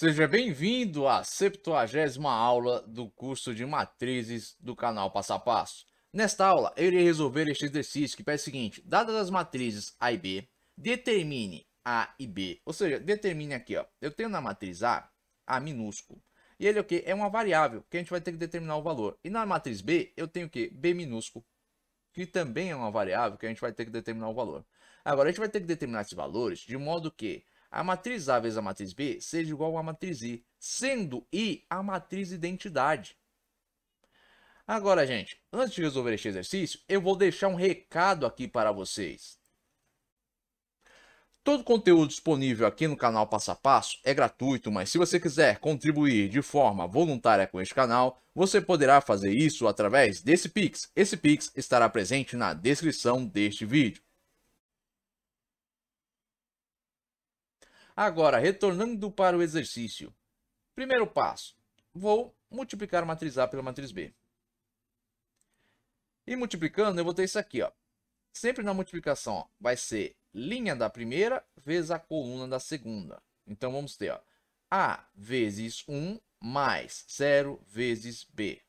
Seja bem-vindo à 70 aula do curso de matrizes do canal Passo a Passo. Nesta aula, eu irei resolver este exercício que pede o seguinte, dadas as matrizes A e B, determine A e B, ou seja, determine aqui, ó, eu tenho na matriz A, A minúsculo, e ele é o okay, que? É uma variável, que a gente vai ter que determinar o valor. E na matriz B, eu tenho o que? B minúsculo, que também é uma variável que a gente vai ter que determinar o valor. Agora, a gente vai ter que determinar esses valores de modo que a matriz A vezes a matriz B seja igual a matriz I, sendo I a matriz identidade. Agora, gente, antes de resolver este exercício, eu vou deixar um recado aqui para vocês. Todo o conteúdo disponível aqui no canal Passo a Passo é gratuito, mas se você quiser contribuir de forma voluntária com este canal, você poderá fazer isso através desse Pix. Esse Pix estará presente na descrição deste vídeo. Agora, retornando para o exercício. Primeiro passo, vou multiplicar a matriz A pela matriz B. E multiplicando, eu vou ter isso aqui, ó. Sempre na multiplicação, ó, vai ser linha da primeira vezes a coluna da segunda. Então, vamos ter, ó, A vezes 1 mais 0 vezes B.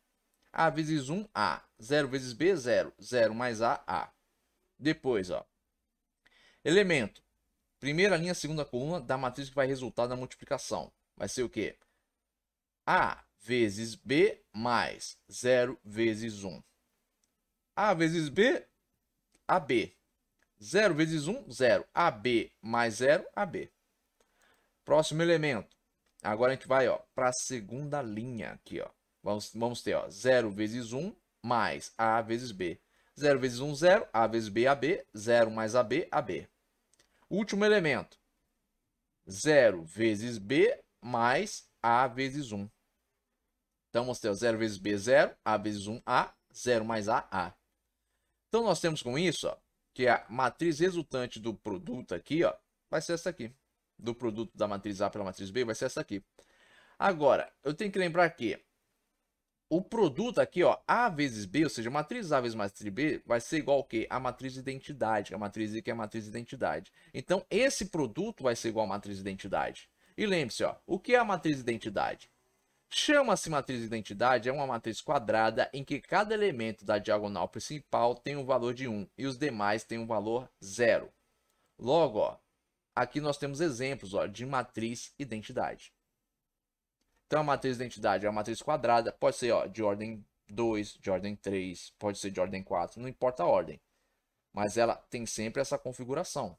A vezes 1, A. 0 vezes B, 0. 0 mais A, A. Depois, ó. Elemento. Primeira linha, segunda coluna da matriz que vai resultar da multiplicação. Vai ser o quê? A vezes B mais 0 vezes 1. A vezes B, AB. 0 vezes 1, 0. AB mais 0, AB. Próximo elemento. Agora a gente vai para a segunda linha aqui. Ó. Vamos, vamos ter 0 vezes 1 mais A vezes B. 0 vezes 1, 0. A vezes B, AB. 0 mais AB, AB. Último elemento. 0 vezes B mais A vezes 1. Então, mostrei 0 vezes B, 0. A vezes 1, A. 0 mais A, A. Então, nós temos com isso, ó, que a matriz resultante do produto aqui, ó, vai ser essa aqui. Do produto da matriz A pela matriz B vai ser essa aqui. Agora, eu tenho que lembrar que o produto aqui, ó, A vezes B, ou seja, matriz A vezes matriz B vai ser igual ao quê? A matriz identidade, a matriz I que é a matriz identidade. Então, esse produto vai ser igual a matriz identidade. E lembre-se, ó, o que é a matriz identidade? Chama-se matriz identidade é uma matriz quadrada em que cada elemento da diagonal principal tem um valor de 1 e os demais têm um valor zero. Logo, ó, aqui nós temos exemplos ó, de matriz identidade. Então é a matriz de identidade é uma matriz quadrada, pode ser ó, de ordem 2, de ordem 3, pode ser de ordem 4, não importa a ordem. Mas ela tem sempre essa configuração.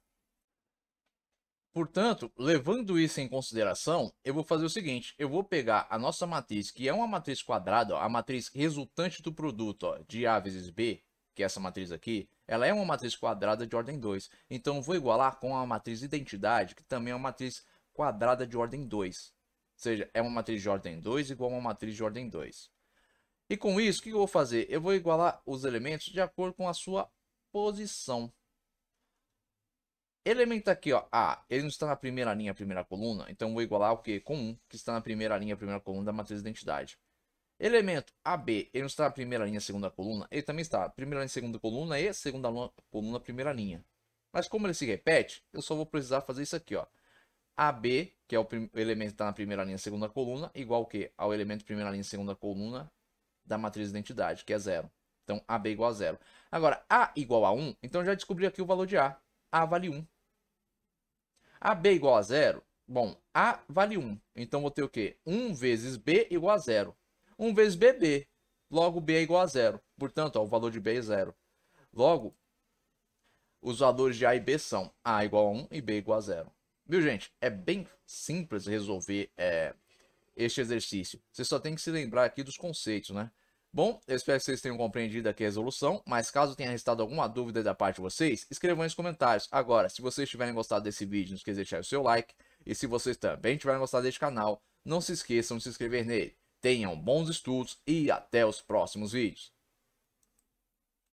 Portanto, levando isso em consideração, eu vou fazer o seguinte, eu vou pegar a nossa matriz, que é uma matriz quadrada, ó, a matriz resultante do produto ó, de A vezes B, que é essa matriz aqui, ela é uma matriz quadrada de ordem 2. Então, eu vou igualar com a matriz identidade, que também é uma matriz quadrada de ordem 2 seja, é uma matriz de ordem 2 igual a uma matriz de ordem 2. E com isso, o que eu vou fazer? Eu vou igualar os elementos de acordo com a sua posição. Elemento aqui, ó, A, ele não está na primeira linha, primeira coluna, então vou igualar o que? Com 1, que está na primeira linha, primeira coluna da matriz de identidade. Elemento AB, ele não está na primeira linha, segunda coluna, ele também está primeira linha, segunda coluna e segunda coluna, primeira linha. Mas como ele se repete, eu só vou precisar fazer isso aqui, ó. AB, que é o elemento que está na primeira linha, segunda coluna, igual o quê? Ao elemento primeira linha, segunda coluna da matriz de identidade, que é zero. Então, AB igual a zero. Agora, A igual a 1, então já descobri aqui o valor de A. A vale 1. AB igual a zero, bom, A vale 1. Então, vou ter o quê? 1 vezes B igual a zero. 1 vezes B, B. Logo, B é igual a zero. Portanto, ó, o valor de B é zero. Logo, os valores de A e B são A igual a 1 e B igual a zero. Viu, gente? É bem simples resolver é, este exercício. Você só tem que se lembrar aqui dos conceitos, né? Bom, eu espero que vocês tenham compreendido aqui a resolução, mas caso tenha restado alguma dúvida da parte de vocês, escrevam nos comentários. Agora, se vocês tiverem gostado desse vídeo, não esqueça de deixar o seu like. E se vocês também tiverem gostado deste canal, não se esqueçam de se inscrever nele. Tenham bons estudos e até os próximos vídeos.